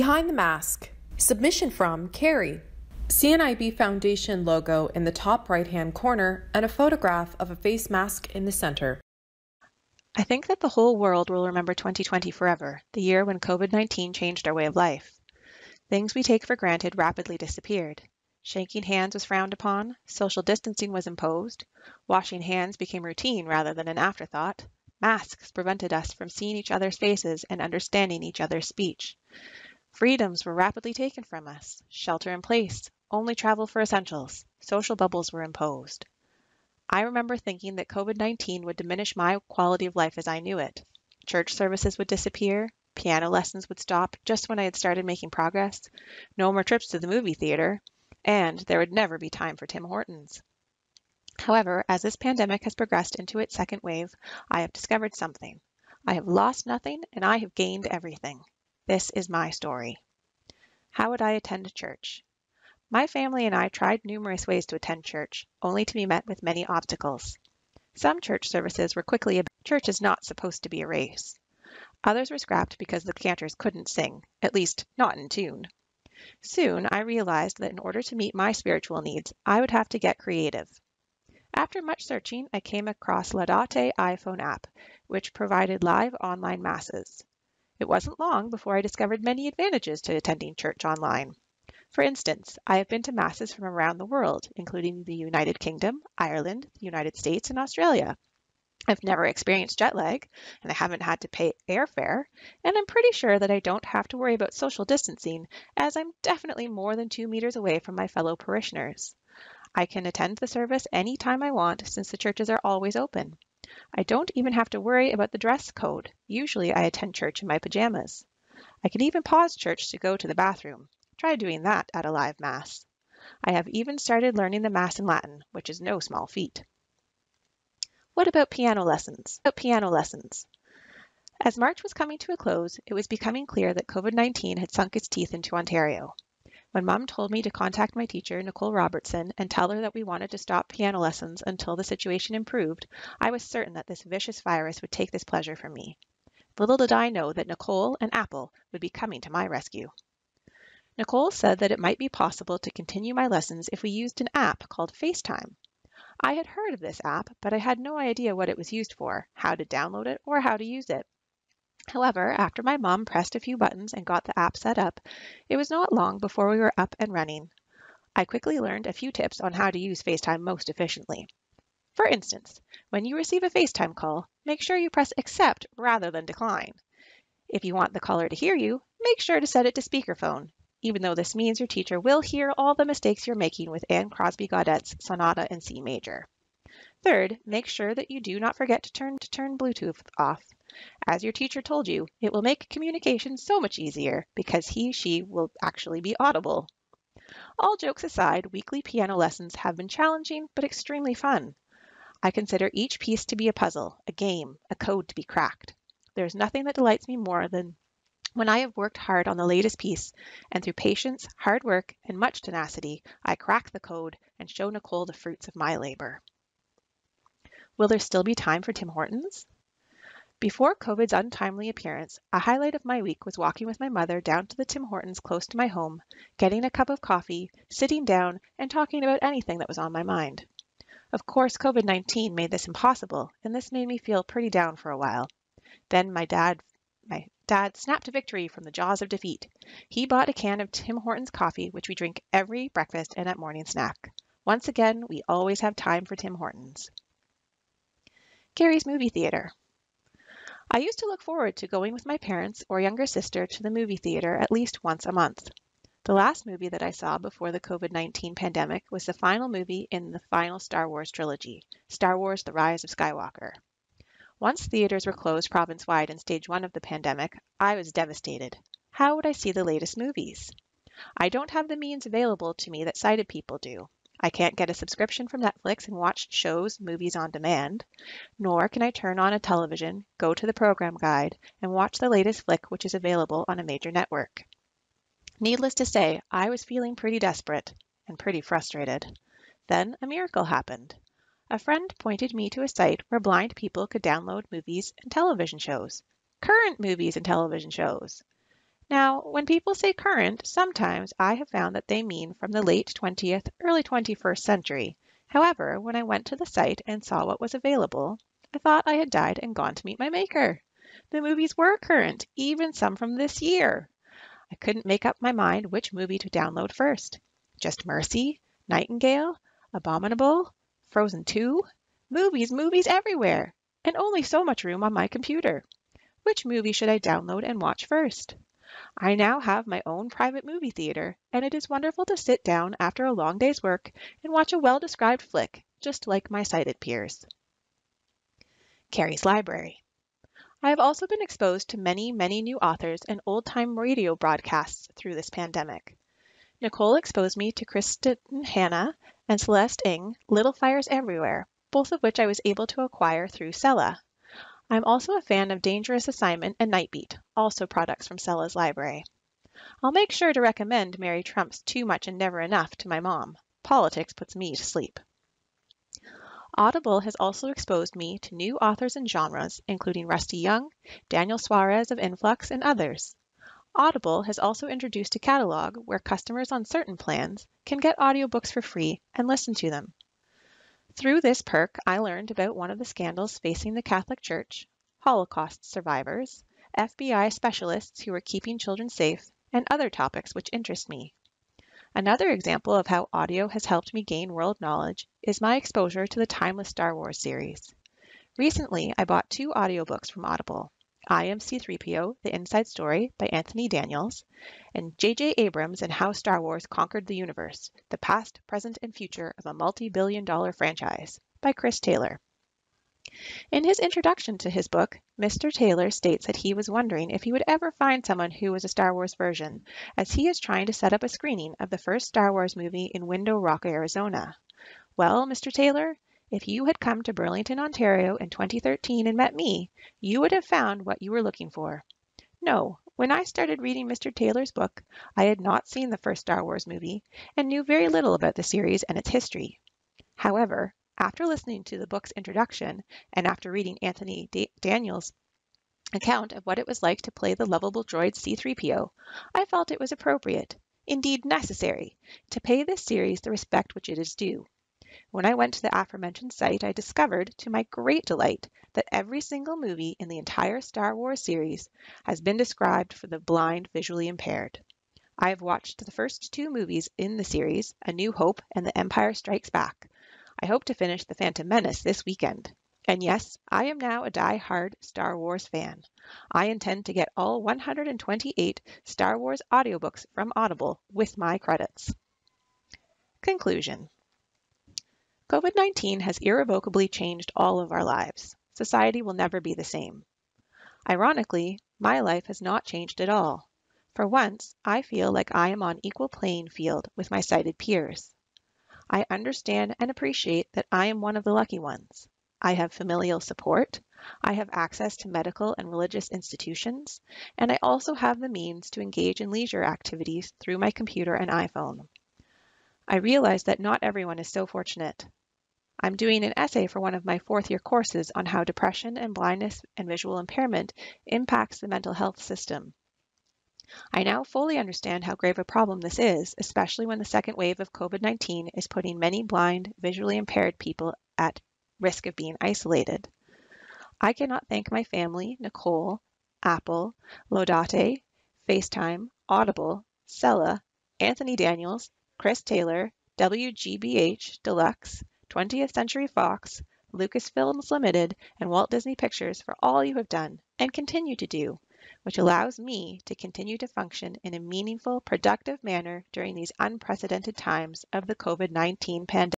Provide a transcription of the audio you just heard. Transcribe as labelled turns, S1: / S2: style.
S1: Behind the Mask, submission from Carrie. CNIB Foundation logo in the top right hand corner and a photograph of a face mask in the center. I think that the whole world will remember 2020 forever, the year when COVID 19 changed our way of life. Things we take for granted rapidly disappeared. Shaking hands was frowned upon, social distancing was imposed, washing hands became routine rather than an afterthought, masks prevented us from seeing each other's faces and understanding each other's speech. Freedoms were rapidly taken from us shelter in place, only travel for essentials, social bubbles were imposed. I remember thinking that COVID 19 would diminish my quality of life as I knew it. Church services would disappear, piano lessons would stop just when I had started making progress, no more trips to the movie theater, and there would never be time for Tim Hortons. However, as this pandemic has progressed into its second wave, I have discovered something. I have lost nothing and I have gained everything. This is my story. How would I attend church? My family and I tried numerous ways to attend church, only to be met with many obstacles. Some church services were quickly ab- church is not supposed to be a race. Others were scrapped because the cantors couldn't sing, at least not in tune. Soon I realized that in order to meet my spiritual needs, I would have to get creative. After much searching, I came across Laudate iPhone app, which provided live online masses. It wasn't long before I discovered many advantages to attending church online. For instance, I have been to masses from around the world, including the United Kingdom, Ireland, the United States, and Australia. I've never experienced jet lag, and I haven't had to pay airfare, and I'm pretty sure that I don't have to worry about social distancing, as I'm definitely more than two meters away from my fellow parishioners. I can attend the service any time I want, since the churches are always open. I don't even have to worry about the dress code. Usually I attend church in my pajamas. I can even pause church to go to the bathroom. Try doing that at a live Mass. I have even started learning the Mass in Latin, which is no small feat. What about piano lessons? About piano lessons. As March was coming to a close, it was becoming clear that COVID 19 had sunk its teeth into Ontario when mom told me to contact my teacher, Nicole Robertson, and tell her that we wanted to stop piano lessons until the situation improved, I was certain that this vicious virus would take this pleasure from me. Little did I know that Nicole and Apple would be coming to my rescue. Nicole said that it might be possible to continue my lessons if we used an app called FaceTime. I had heard of this app, but I had no idea what it was used for, how to download it, or how to use it. However, after my mom pressed a few buttons and got the app set up, it was not long before we were up and running. I quickly learned a few tips on how to use FaceTime most efficiently. For instance, when you receive a FaceTime call, make sure you press accept rather than decline. If you want the caller to hear you, make sure to set it to speakerphone, even though this means your teacher will hear all the mistakes you're making with Anne Crosby Gaudet's Sonata in C major. Third, make sure that you do not forget to turn to turn Bluetooth off as your teacher told you, it will make communication so much easier because he, she will actually be audible. All jokes aside, weekly piano lessons have been challenging but extremely fun. I consider each piece to be a puzzle, a game, a code to be cracked. There is nothing that delights me more than when I have worked hard on the latest piece, and through patience, hard work, and much tenacity, I crack the code and show Nicole the fruits of my labor. Will there still be time for Tim Hortons? Before COVID's untimely appearance, a highlight of my week was walking with my mother down to the Tim Hortons close to my home, getting a cup of coffee, sitting down, and talking about anything that was on my mind. Of course, COVID 19 made this impossible, and this made me feel pretty down for a while. Then my dad my dad snapped victory from the jaws of defeat. He bought a can of Tim Hortons coffee, which we drink every breakfast and at morning snack. Once again, we always have time for Tim Hortons. Gary's Movie Theater. I used to look forward to going with my parents or younger sister to the movie theater at least once a month. The last movie that I saw before the COVID 19 pandemic was the final movie in the final Star Wars trilogy Star Wars The Rise of Skywalker. Once theaters were closed province wide in stage one of the pandemic, I was devastated. How would I see the latest movies? I don't have the means available to me that sighted people do, I can't get a subscription from Netflix and watch shows, movies on demand, nor can I turn on a television, go to the program guide, and watch the latest flick which is available on a major network. Needless to say, I was feeling pretty desperate and pretty frustrated. Then a miracle happened. A friend pointed me to a site where blind people could download movies and television shows, current movies and television shows. Now, when people say current, sometimes I have found that they mean from the late 20th, early 21st century. However, when I went to the site and saw what was available, I thought I had died and gone to meet my maker. The movies were current, even some from this year. I couldn't make up my mind which movie to download first. Just Mercy, Nightingale, Abominable, Frozen 2, movies, movies everywhere, and only so much room on my computer. Which movie should I download and watch first? I now have my own private movie theater, and it is wonderful to sit down after a long day's work and watch a well described flick, just like my sighted peers. Carrie's Library. I have also been exposed to many, many new authors and old time radio broadcasts through this pandemic. Nicole exposed me to Kristen Hanna and Celeste Ng, Little Fires Everywhere, both of which I was able to acquire through Sella, I'm also a fan of Dangerous Assignment and Nightbeat, also products from Sella's library. I'll make sure to recommend Mary Trump's Too Much and Never Enough to my mom. Politics puts me to sleep. Audible has also exposed me to new authors and genres, including Rusty Young, Daniel Suarez of Influx, and others. Audible has also introduced a catalog where customers on certain plans can get audiobooks for free and listen to them, through this perk, I learned about one of the scandals facing the Catholic Church, Holocaust survivors, FBI specialists who were keeping children safe, and other topics which interest me. Another example of how audio has helped me gain world knowledge is my exposure to the timeless Star Wars series. Recently, I bought two audiobooks from Audible I Am C3PO The Inside Story by Anthony Daniels, and J.J. Abrams and How Star Wars Conquered the Universe The Past, Present, and Future of a Multi Billion Dollar Franchise by Chris Taylor. In his introduction to his book, Mr. Taylor states that he was wondering if he would ever find someone who was a Star Wars version, as he is trying to set up a screening of the first Star Wars movie in Window Rock, Arizona. Well, Mr. Taylor, if you had come to Burlington, Ontario in 2013 and met me, you would have found what you were looking for. No, when I started reading Mr. Taylor's book, I had not seen the first Star Wars movie and knew very little about the series and its history. However, after listening to the book's introduction and after reading Anthony D- Daniels' account of what it was like to play the lovable droid C3PO, I felt it was appropriate, indeed necessary, to pay this series the respect which it is due, when I went to the aforementioned site, I discovered, to my great delight, that every single movie in the entire Star Wars series has been described for the blind visually impaired. I have watched the first two movies in the series, A New Hope and The Empire Strikes Back. I hope to finish The Phantom Menace this weekend. And yes, I am now a die-hard Star Wars fan. I intend to get all 128 Star Wars audiobooks from Audible with my credits. Conclusion COVID 19 has irrevocably changed all of our lives. Society will never be the same. Ironically, my life has not changed at all. For once, I feel like I am on equal playing field with my sighted peers. I understand and appreciate that I am one of the lucky ones. I have familial support, I have access to medical and religious institutions, and I also have the means to engage in leisure activities through my computer and iPhone. I realize that not everyone is so fortunate. I'm doing an essay for one of my fourth year courses on how depression and blindness and visual impairment impacts the mental health system. I now fully understand how grave a problem this is, especially when the second wave of COVID 19 is putting many blind, visually impaired people at risk of being isolated. I cannot thank my family, Nicole, Apple, Lodate, FaceTime, Audible, Sella, Anthony Daniels, Chris Taylor, WGBH Deluxe, 20th Century Fox, Lucasfilms Limited, and Walt Disney Pictures for all you have done and continue to do, which allows me to continue to function in a meaningful, productive manner during these unprecedented times of the COVID 19 pandemic.